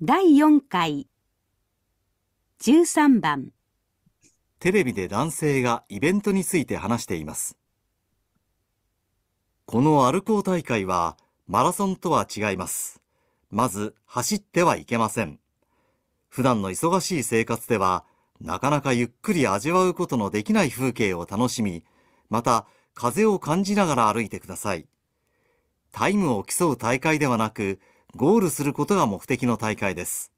第4回13番テレビで男性がイベントについて話していますこのアルコー大会はマラソンとは違いますまず走ってはいけません普段の忙しい生活ではなかなかゆっくり味わうことのできない風景を楽しみまた風を感じながら歩いてくださいタイムを競う大会ではなくゴールすることが目的の大会です。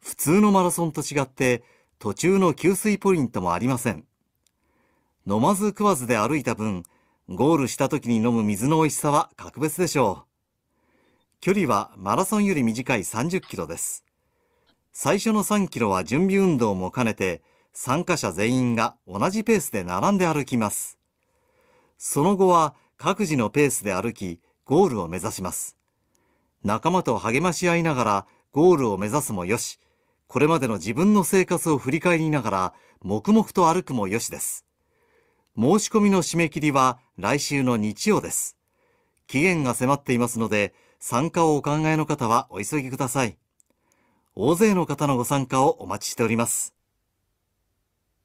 普通のマラソンと違って途中の給水ポイントもありません。飲まず食わずで歩いた分、ゴールした時に飲む水の美味しさは格別でしょう。距離はマラソンより短い30キロです。最初の3キロは準備運動も兼ねて、参加者全員が同じペースで並んで歩きます。その後は各自のペースで歩き、ゴールを目指します。仲間と励まし合いながらゴールを目指すもよし、これまでの自分の生活を振り返りながら黙々と歩くもよしです。申し込みの締め切りは来週の日曜です。期限が迫っていますので、参加をお考えの方はお急ぎください。大勢の方のご参加をお待ちしております。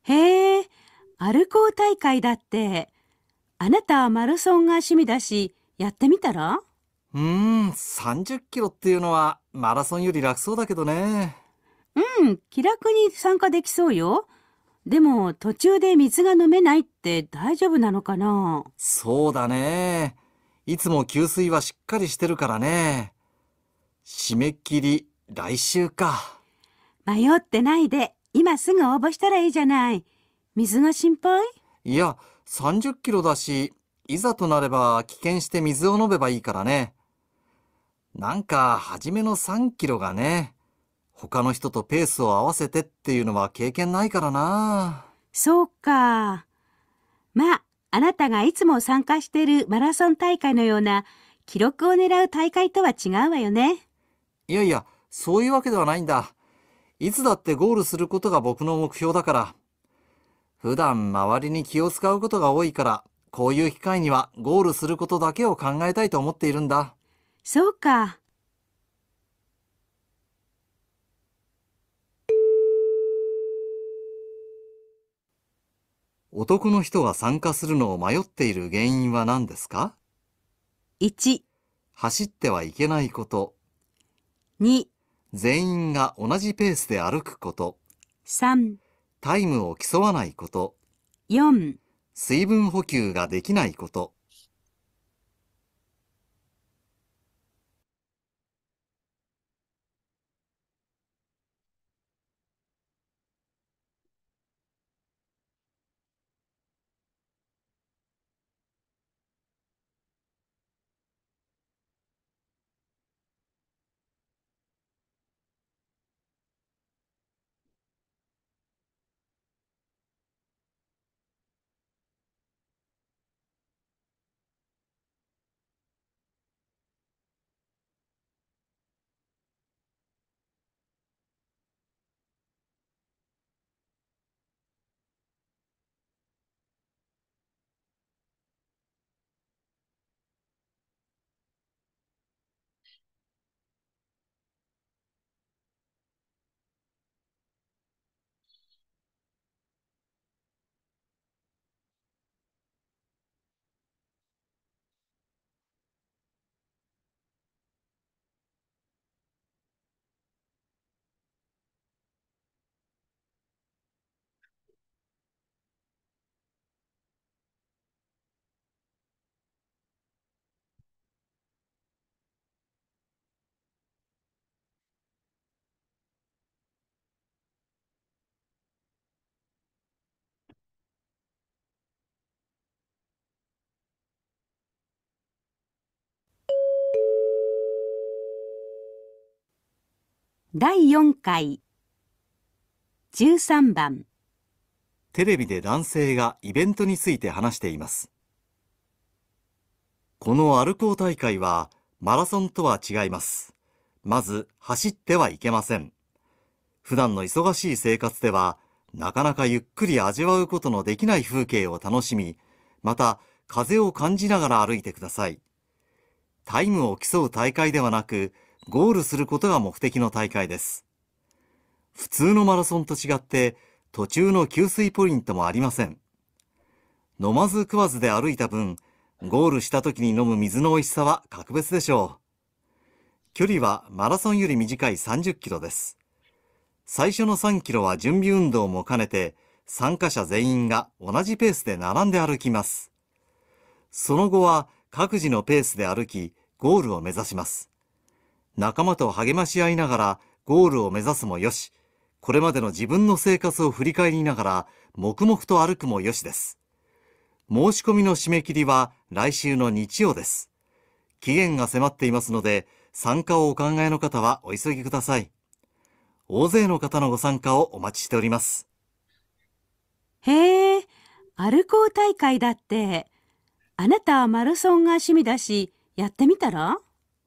へえ、アルコー大会だって。あなたはマラソンが趣味だし、やってみたらうーん、30キロっていうのはマラソンより楽そうだけどね。うん、気楽に参加できそうよ。でも途中で水が飲めないって大丈夫なのかなそうだね。いつも給水はしっかりしてるからね。締め切り来週か。迷ってないで、今すぐ応募したらいいじゃない。水が心配いや、30キロだし、いざとなれば危険して水を飲めばいいからね。なんか初めの3キロがね、他の人とペースを合わせてっていうのは経験ないからな。そうか。まあ、あなたがいつも参加しているマラソン大会のような記録を狙う大会とは違うわよね。いやいや、そういうわけではないんだ。いつだってゴールすることが僕の目標だから。普段周りに気を使うことが多いから、こういう機会にはゴールすることだけを考えたいと思っているんだ。そうか。男の人が参加するのを迷っている原因は何ですか ?1、走ってはいけないこと。2、全員が同じペースで歩くこと。3、タイムを競わないこと。4、水分補給ができないこと。第4回13番テレビで男性がイベントについて話していますこのアルコー大会はマラソンとは違いますまず走ってはいけません普段の忙しい生活ではなかなかゆっくり味わうことのできない風景を楽しみまた風を感じながら歩いてくださいタイムを競う大会ではなくゴールすることが目的の大会です。普通のマラソンと違って途中の給水ポイントもありません。飲まず食わずで歩いた分、ゴールした時に飲む水の美味しさは格別でしょう。距離はマラソンより短い30キロです。最初の3キロは準備運動も兼ねて、参加者全員が同じペースで並んで歩きます。その後は各自のペースで歩き、ゴールを目指します。仲間と励まし合いながらゴールを目指すもよし、これまでの自分の生活を振り返りながら黙々と歩くもよしです。申し込みの締め切りは来週の日曜です。期限が迫っていますので、参加をお考えの方はお急ぎください。大勢の方のご参加をお待ちしております。へえ、アルコー大会だって。あなたはマラソンが趣味だし、やってみたら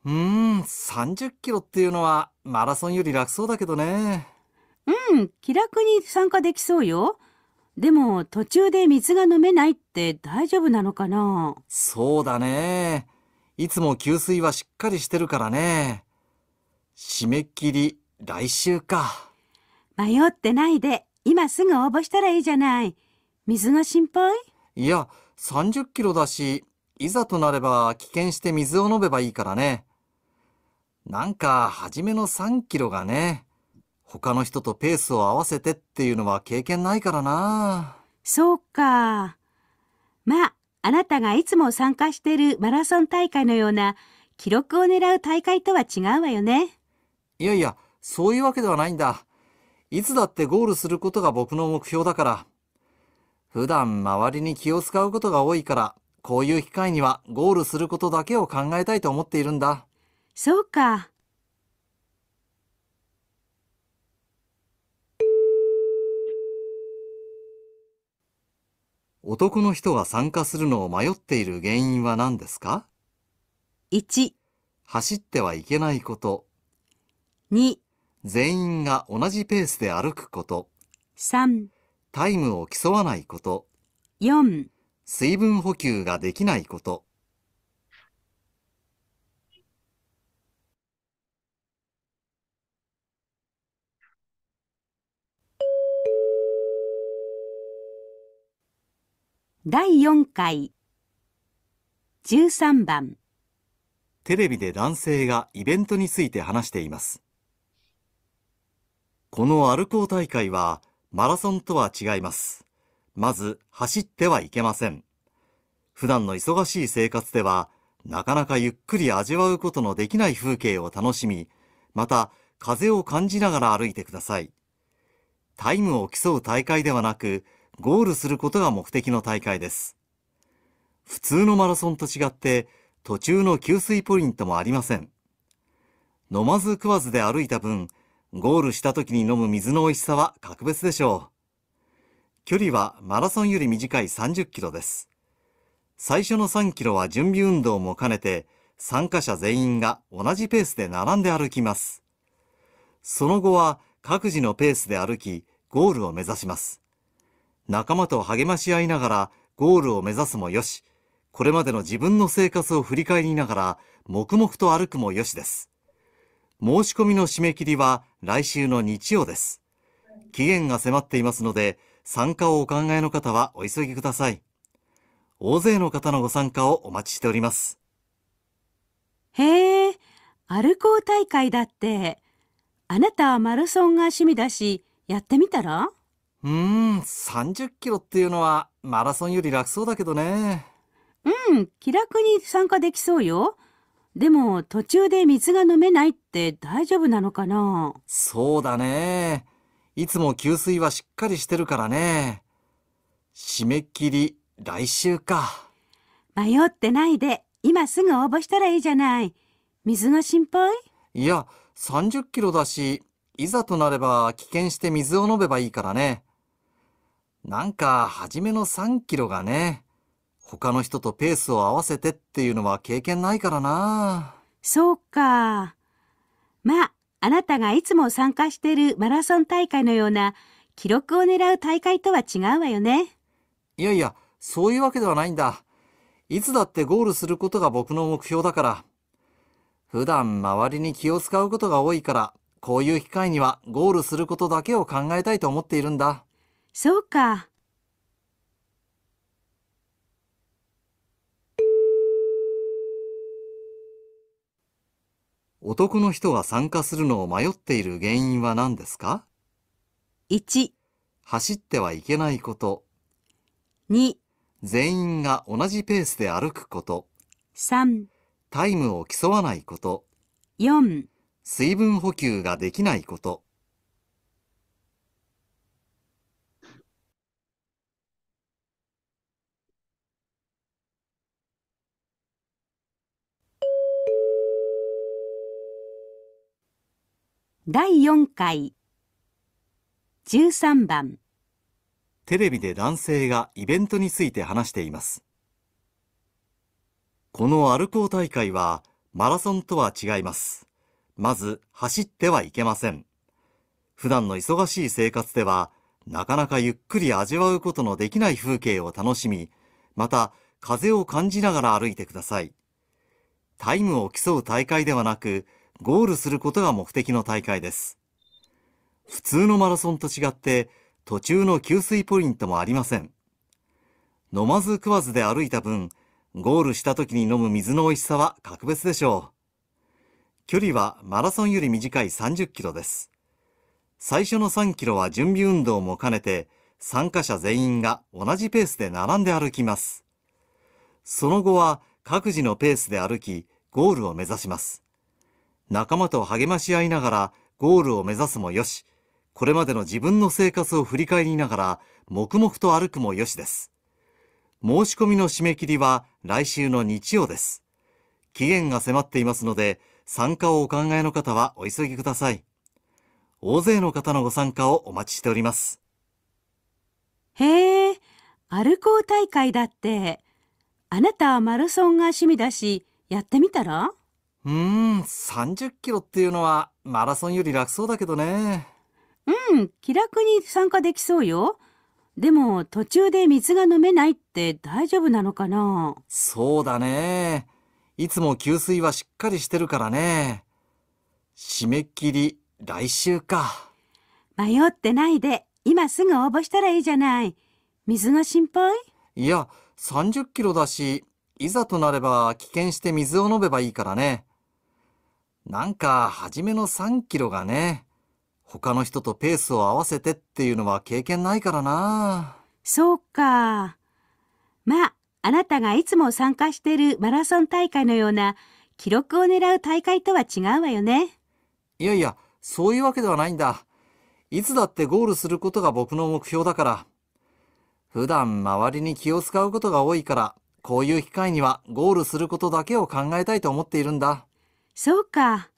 うーん、30キロっていうのはマラソンより楽そうだけどね。うん、気楽に参加できそうよ。でも途中で水が飲めないって大丈夫なのかなそうだね。いつも給水はしっかりしてるからね。締め切り来週か。迷ってないで、今すぐ応募したらいいじゃない。水が心配いや、30キロだし、いざとなれば危険して水を飲めばいいからね。なんか初めの3キロがね、他の人とペースを合わせてっていうのは経験ないからな。そうか。まあ、あなたがいつも参加しているマラソン大会のような記録を狙う大会とは違うわよね。いやいや、そういうわけではないんだ。いつだってゴールすることが僕の目標だから。普段周りに気を使うことが多いから、こういう機会にはゴールすることだけを考えたいと思っているんだ。そうか。男の人が参加するのを迷っている原因は何ですか ?1、走ってはいけないこと。2、全員が同じペースで歩くこと。3、タイムを競わないこと。4、水分補給ができないこと。第4回13番テレビで男性がイベントについて話していますこのアルコー大会はマラソンとは違いますまず走ってはいけません普段の忙しい生活ではなかなかゆっくり味わうことのできない風景を楽しみまた風を感じながら歩いてくださいタイムを競う大会ではなくゴールすることが目的の大会です。普通のマラソンと違って途中の給水ポイントもありません。飲まず食わずで歩いた分、ゴールした時に飲む水の美味しさは格別でしょう。距離はマラソンより短い30キロです。最初の3キロは準備運動も兼ねて、参加者全員が同じペースで並んで歩きます。その後は各自のペースで歩き、ゴールを目指します。仲間と励まし合いながらゴールを目指すもよし、これまでの自分の生活を振り返りながら黙々と歩くもよしです。申し込みの締め切りは来週の日曜です。期限が迫っていますので、参加をお考えの方はお急ぎください。大勢の方のご参加をお待ちしております。へえ、アルコー大会だって。あなたはマラソンが趣味だし、やってみたらうーん、30キロっていうのはマラソンより楽そうだけどね。うん、気楽に参加できそうよ。でも途中で水が飲めないって大丈夫なのかなそうだね。いつも給水はしっかりしてるからね。締め切り来週か。迷ってないで、今すぐ応募したらいいじゃない。水が心配いや、30キロだし、いざとなれば危険して水を飲めばいいからね。なんか初めの3キロがね、他の人とペースを合わせてっていうのは経験ないからな。そうか。まあ、あなたがいつも参加しているマラソン大会のような記録を狙う大会とは違うわよね。いやいや、そういうわけではないんだ。いつだってゴールすることが僕の目標だから。普段周りに気を使うことが多いから、こういう機会にはゴールすることだけを考えたいと思っているんだ。そうか。男の人が参加するのを迷っている原因は何ですか ?1、走ってはいけないこと。2、全員が同じペースで歩くこと。3、タイムを競わないこと。4、水分補給ができないこと。第4回13番テレビで男性がイベントについて話していますこのアルコー大会はマラソンとは違いますまず走ってはいけません普段の忙しい生活ではなかなかゆっくり味わうことのできない風景を楽しみまた風を感じながら歩いてくださいタイムを競う大会ではなくゴールすることが目的の大会です。普通のマラソンと違って途中の給水ポイントもありません。飲まず食わずで歩いた分、ゴールした時に飲む水の美味しさは格別でしょう。距離はマラソンより短い30キロです。最初の3キロは準備運動も兼ねて、参加者全員が同じペースで並んで歩きます。その後は各自のペースで歩き、ゴールを目指します。仲間と励まし合いながらゴールを目指すもよし、これまでの自分の生活を振り返りながら黙々と歩くもよしです。申し込みの締め切りは来週の日曜です。期限が迫っていますので、参加をお考えの方はお急ぎください。大勢の方のご参加をお待ちしております。へえ、アルコー大会だって。あなたはマラソンが趣味だし、やってみたらうーん、30キロっていうのはマラソンより楽そうだけどね。うん、気楽に参加できそうよ。でも途中で水が飲めないって大丈夫なのかなそうだね。いつも給水はしっかりしてるからね。締め切り来週か。迷ってないで、今すぐ応募したらいいじゃない。水が心配いや、30キロだし、いざとなれば危険して水を飲めばいいからね。なんか初めの3キロがね、他の人とペースを合わせてっていうのは経験ないからな。そうか。まあ、あなたがいつも参加しているマラソン大会のような記録を狙う大会とは違うわよね。いやいや、そういうわけではないんだ。いつだってゴールすることが僕の目標だから。普段周りに気を使うことが多いから、こういう機会にはゴールすることだけを考えたいと思っているんだ。そうか。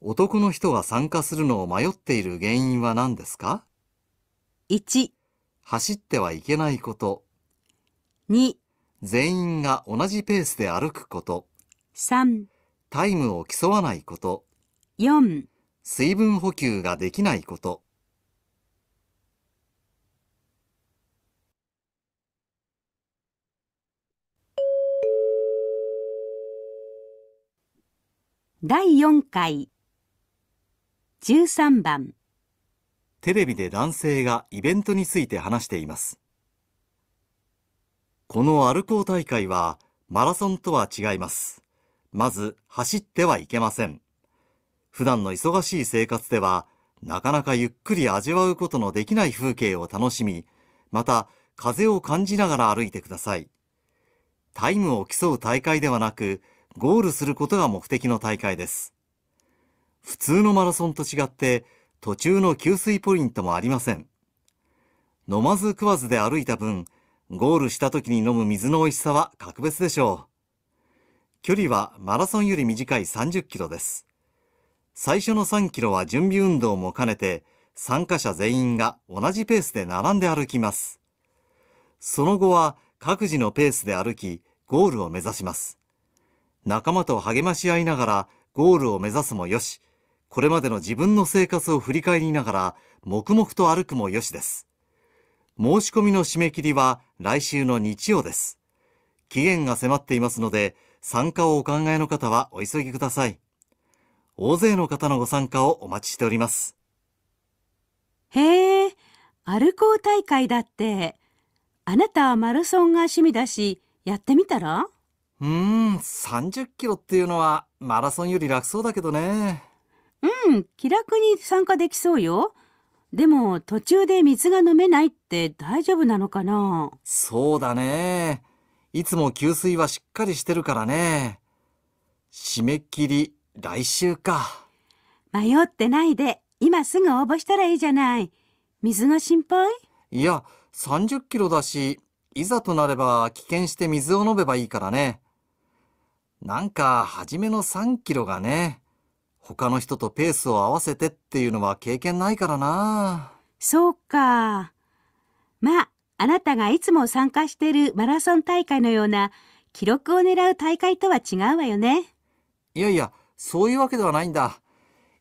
男の人が参加するのを迷っている原因は何ですか ?1、走ってはいけないこと。2、全員が同じペースで歩くこと。3、タイムを競わないこと。4、水分補給ができないこと。第4回13番テレビで男性がイベントについて話していますこのアルコー大会はマラソンとは違いますまず走ってはいけません普段の忙しい生活ではなかなかゆっくり味わうことのできない風景を楽しみまた風を感じながら歩いてくださいタイムを競う大会ではなくゴールすることが目的の大会です。普通のマラソンと違って途中の給水ポイントもありません。飲まず食わずで歩いた分、ゴールした時に飲む水の美味しさは格別でしょう。距離はマラソンより短い30キロです。最初の3キロは準備運動も兼ねて、参加者全員が同じペースで並んで歩きます。その後は各自のペースで歩き、ゴールを目指します。仲間と励まし合いながらゴールを目指すもよし、これまでの自分の生活を振り返りながら黙々と歩くもよしです。申し込みの締め切りは来週の日曜です。期限が迫っていますので、参加をお考えの方はお急ぎください。大勢の方のご参加をお待ちしております。へえ、アルコー大会だって。あなたはマラソンが趣味だし、やってみたらうーん、30キロっていうのはマラソンより楽そうだけどね。うん、気楽に参加できそうよ。でも途中で水が飲めないって大丈夫なのかなそうだね。いつも給水はしっかりしてるからね。締め切り来週か。迷ってないで、今すぐ応募したらいいじゃない。水の心配いや、30キロだし、いざとなれば危険して水を飲めばいいからね。なんか初めの3キロがね、他の人とペースを合わせてっていうのは経験ないからな。そうか。まあ、あなたがいつも参加しているマラソン大会のような記録を狙う大会とは違うわよね。いやいや、そういうわけではないんだ。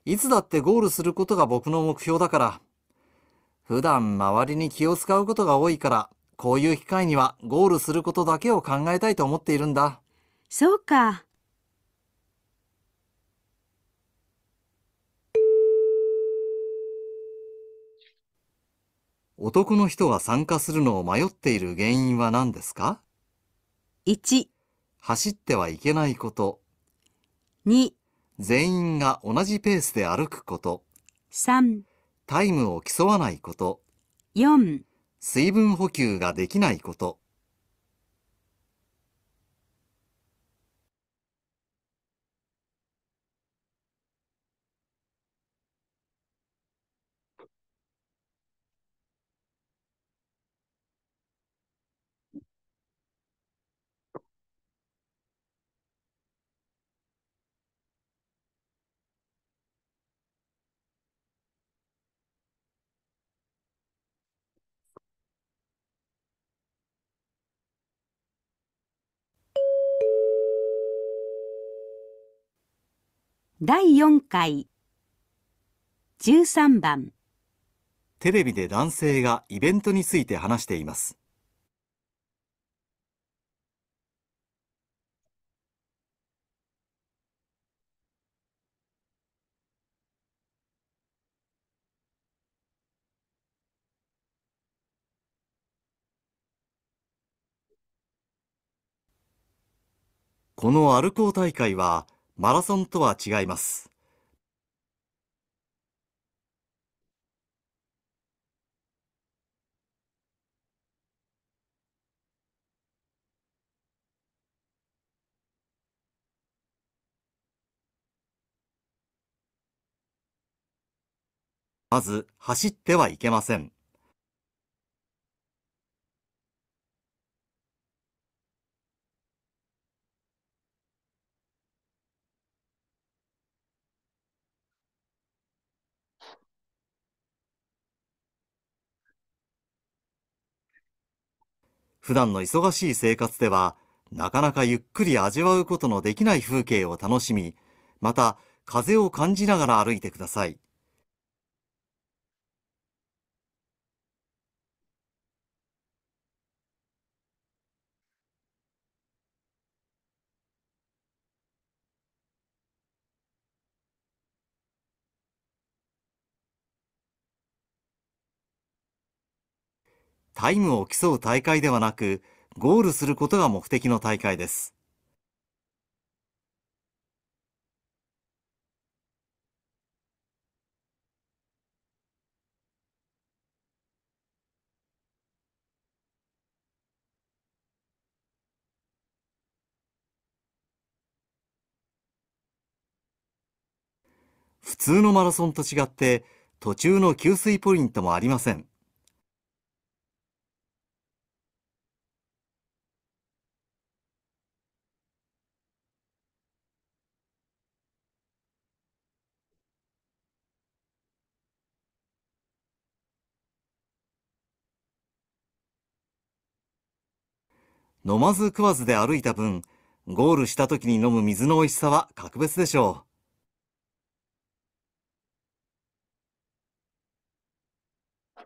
いつだってゴールすることが僕の目標だから。普段周りに気を使うことが多いから、こういう機会にはゴールすることだけを考えたいと思っているんだ。そうか。男の人が参加するのを迷っている原因は何ですか ?1、走ってはいけないこと。2、全員が同じペースで歩くこと。3、タイムを競わないこと。4、水分補給ができないこと。第4回13番テレビで男性がイベントについて話しています。このアルコー大会はマラソンとは違います。まず走ってはいけません。普段の忙しい生活では、なかなかゆっくり味わうことのできない風景を楽しみ、また風を感じながら歩いてください。タイムを競う大会ではなく、ゴールすることが目的の大会です。普通のマラソンと違って途中の給水ポイントもありません。飲まず食わずで歩いた分、ゴールした時に飲む水の美味しさは格別でしょう。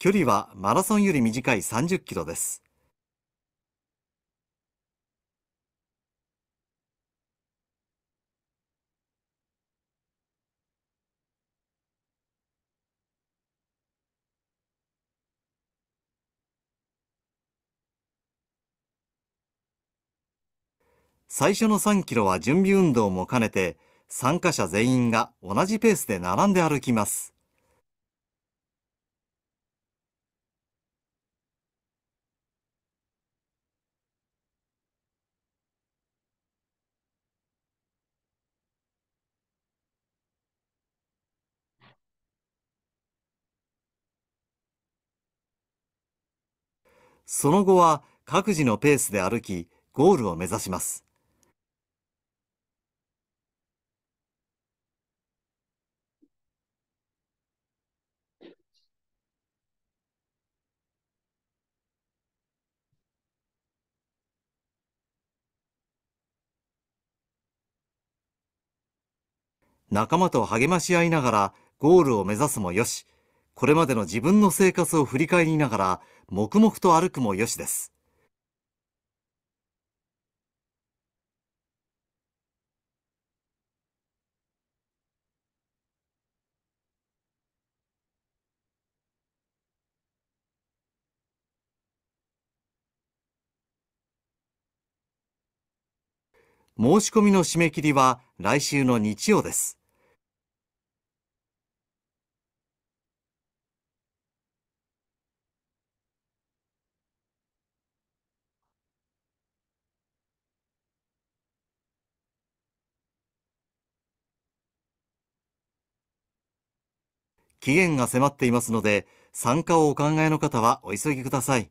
距離はマラソンより短い30キロです。最初の3キロは準備運動も兼ねて、参加者全員が同じペースで並んで歩きます。その後は各自のペースで歩き、ゴールを目指します。仲間と励まし合いながらゴールを目指すもよし、これまでの自分の生活を振り返りながら黙々と歩くもよしです。申し込みの締め切りは来週の日曜です。期限が迫っていますので、参加をお考えの方はお急ぎください。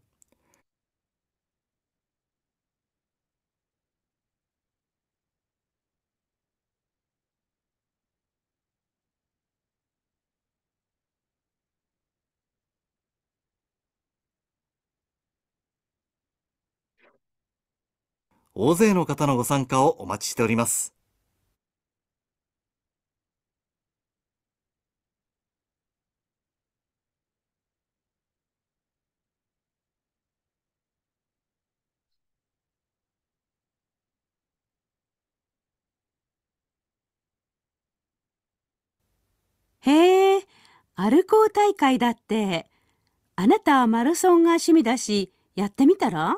大勢の方のご参加をお待ちしております。歩こう大会だって。あなたはマラソンが趣味だし、やってみたら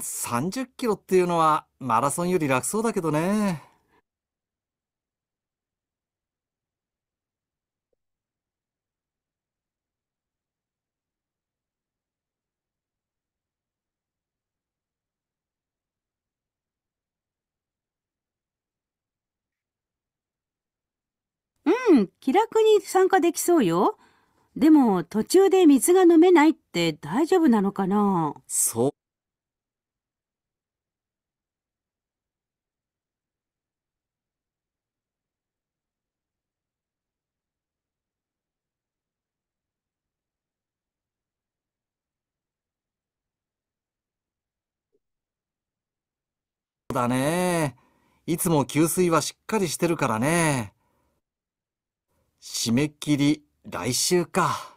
30キロっていうのはマラソンより楽そうだけどね。ん、気楽に参加できそうよ。でも途中で水が飲めないって大丈夫なのかなそう。だね。いつも給水はしっかりしてるからね。締め切り来週か。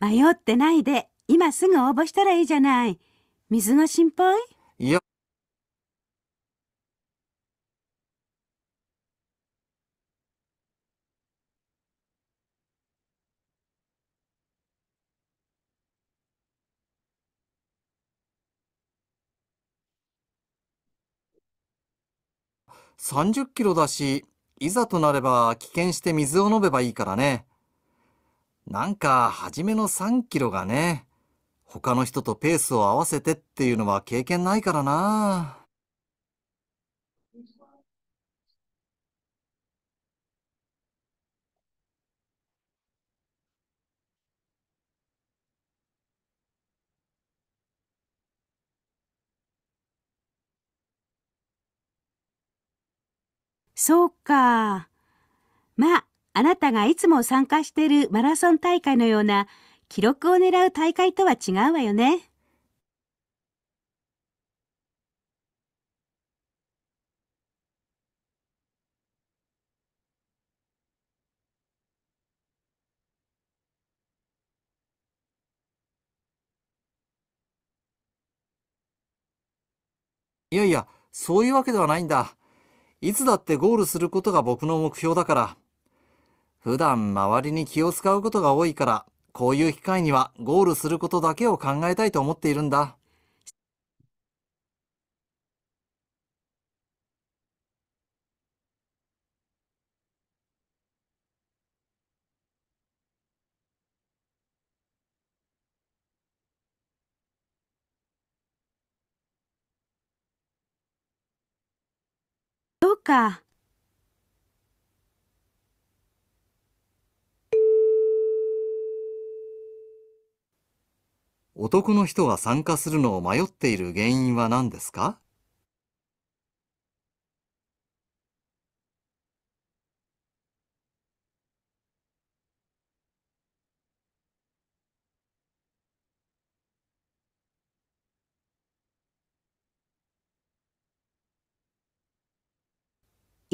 迷ってないで今すぐ応募したらいいじゃない水の心配いや30キロだし、いざとなれば危険して水を飲めばいいからね。なんか、初めの3キロがね、他の人とペースを合わせてっていうのは経験ないからな。そうか。まあ、あなたがいつも参加しているマラソン大会のような記録を狙う大会とは違うわよね。いやいや、そういうわけではないんだ。いつだってゴールすることが僕の目標だから。普段周りに気を使うことが多いから、こういう機会にはゴールすることだけを考えたいと思っているんだ。か。男の人が参加するのを迷っている原因は何ですか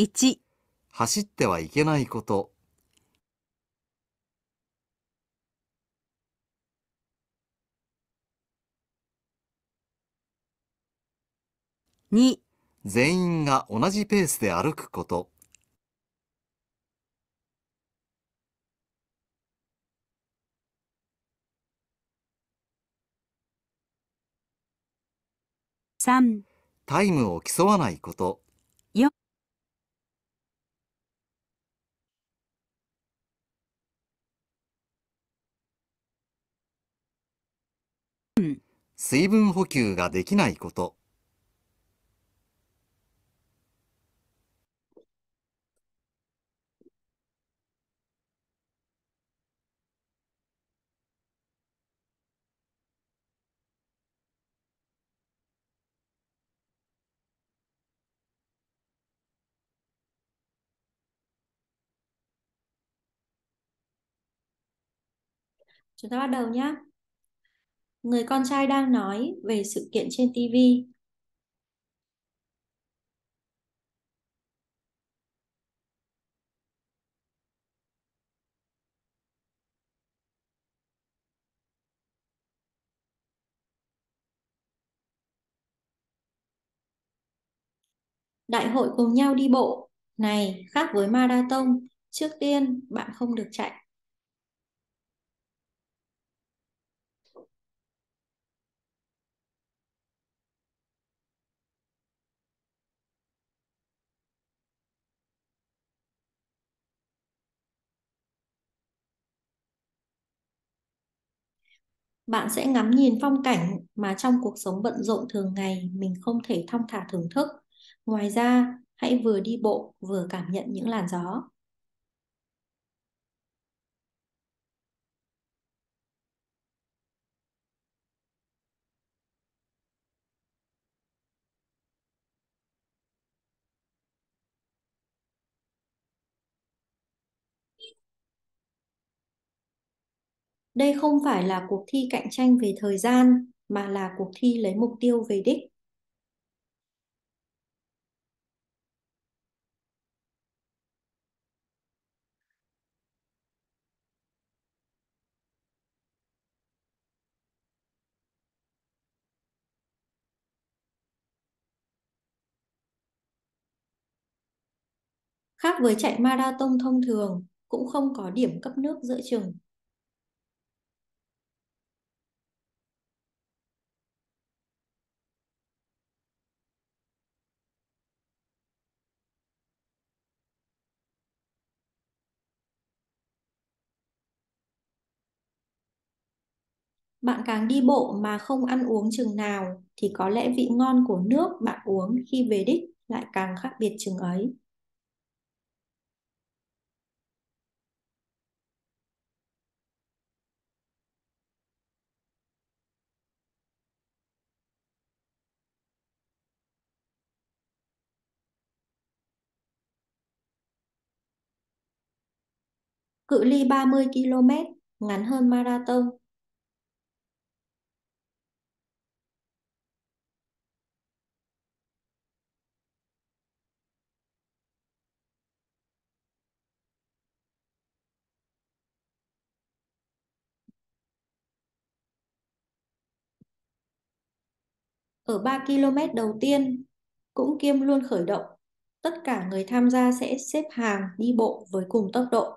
1走ってはいけないこと2全員が同じペースで歩くこと3タイムを競わないこと水分補給ができないこと。Chúng ta bắt đầu nhé. Người con trai đang nói về sự kiện trên TV. Đại hội cùng nhau đi bộ này khác với marathon, trước tiên bạn không được chạy bạn sẽ ngắm nhìn phong cảnh mà trong cuộc sống bận rộn thường ngày mình không thể thong thả thưởng thức. Ngoài ra, hãy vừa đi bộ vừa cảm nhận những làn gió. Đây không phải là cuộc thi cạnh tranh về thời gian mà là cuộc thi lấy mục tiêu về đích. Khác với chạy marathon thông thường, cũng không có điểm cấp nước giữa chừng bạn càng đi bộ mà không ăn uống chừng nào thì có lẽ vị ngon của nước bạn uống khi về đích lại càng khác biệt chừng ấy. Cự ly 30 km ngắn hơn marathon Ở 3 km đầu tiên cũng kiêm luôn khởi động. Tất cả người tham gia sẽ xếp hàng đi bộ với cùng tốc độ.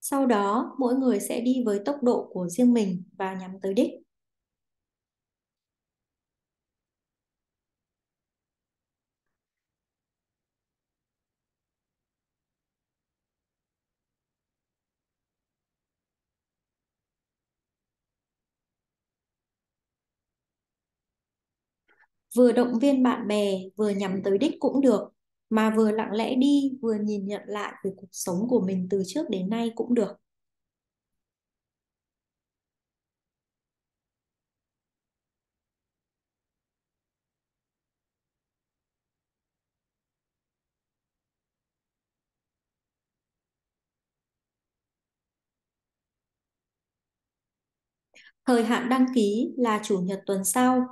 Sau đó, mỗi người sẽ đi với tốc độ của riêng mình và nhắm tới đích. vừa động viên bạn bè vừa nhắm tới đích cũng được mà vừa lặng lẽ đi vừa nhìn nhận lại về cuộc sống của mình từ trước đến nay cũng được Thời hạn đăng ký là chủ nhật tuần sau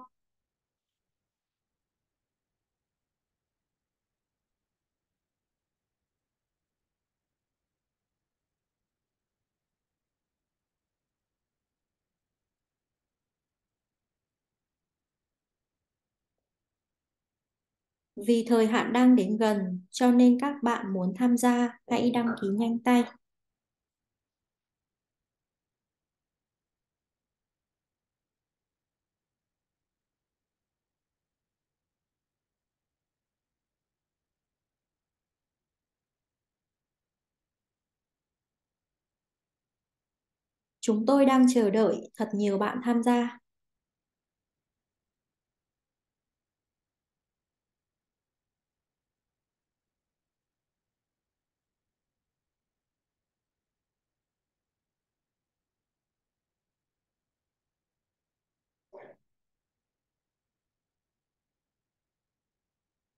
Vì thời hạn đang đến gần, cho nên các bạn muốn tham gia, hãy đăng ký nhanh tay. Chúng tôi đang chờ đợi thật nhiều bạn tham gia.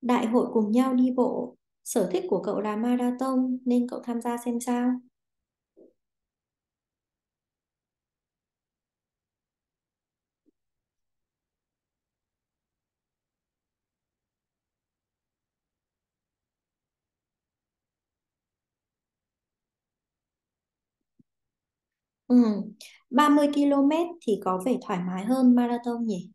Đại hội cùng nhau đi bộ, sở thích của cậu là marathon nên cậu tham gia xem sao. Ừ, 30 km thì có vẻ thoải mái hơn marathon nhỉ?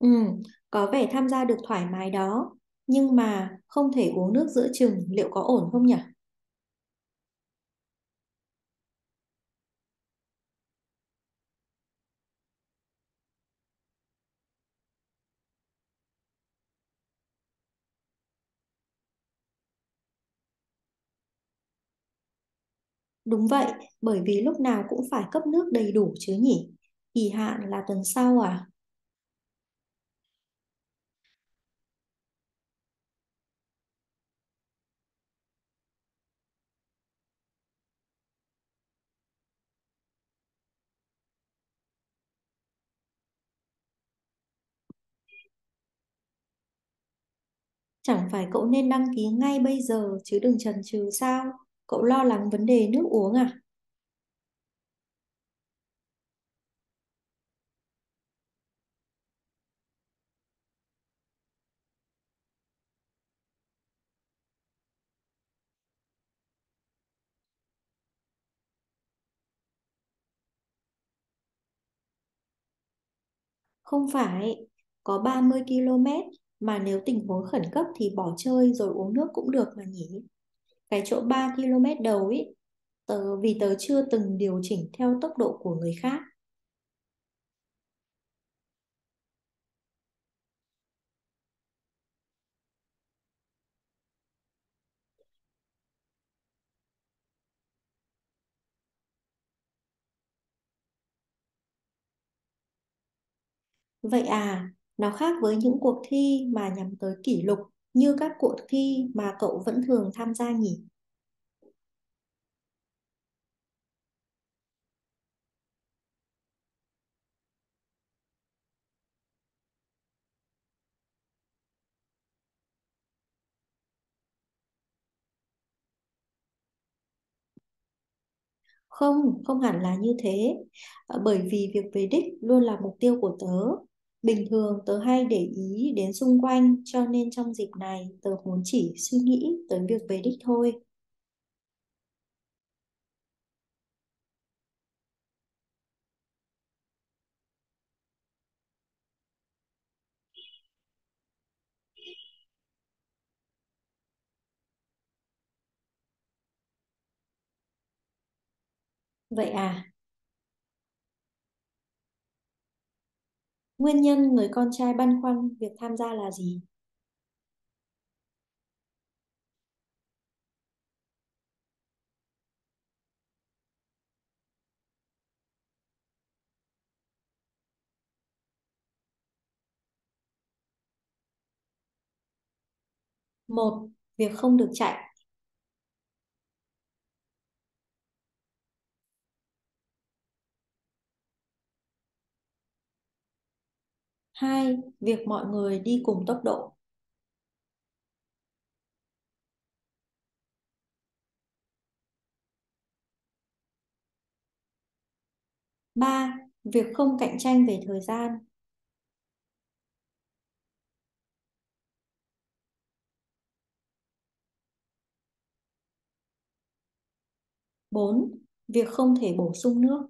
Ừm, có vẻ tham gia được thoải mái đó, nhưng mà không thể uống nước giữa chừng liệu có ổn không nhỉ? Đúng vậy, bởi vì lúc nào cũng phải cấp nước đầy đủ chứ nhỉ? Kỳ hạn là tuần sau à? Chẳng phải cậu nên đăng ký ngay bây giờ chứ đừng chần chừ sao? Cậu lo lắng vấn đề nước uống à? Không phải, có 30 km mà nếu tình huống khẩn cấp thì bỏ chơi rồi uống nước cũng được mà nhỉ cái chỗ 3 km đầu ấy tớ, vì tớ chưa từng điều chỉnh theo tốc độ của người khác Vậy à, nó khác với những cuộc thi mà nhằm tới kỷ lục như các cuộc thi mà cậu vẫn thường tham gia nhỉ? Không, không hẳn là như thế. Ờ, bởi vì việc về đích luôn là mục tiêu của tớ Bình thường tớ hay để ý đến xung quanh cho nên trong dịp này tớ muốn chỉ suy nghĩ tới việc về đích thôi. Vậy à, Nguyên nhân người con trai băn khoăn việc tham gia là gì? Một, việc không được chạy. 2. Việc mọi người đi cùng tốc độ. ba Việc không cạnh tranh về thời gian. bốn Việc không thể bổ sung nước.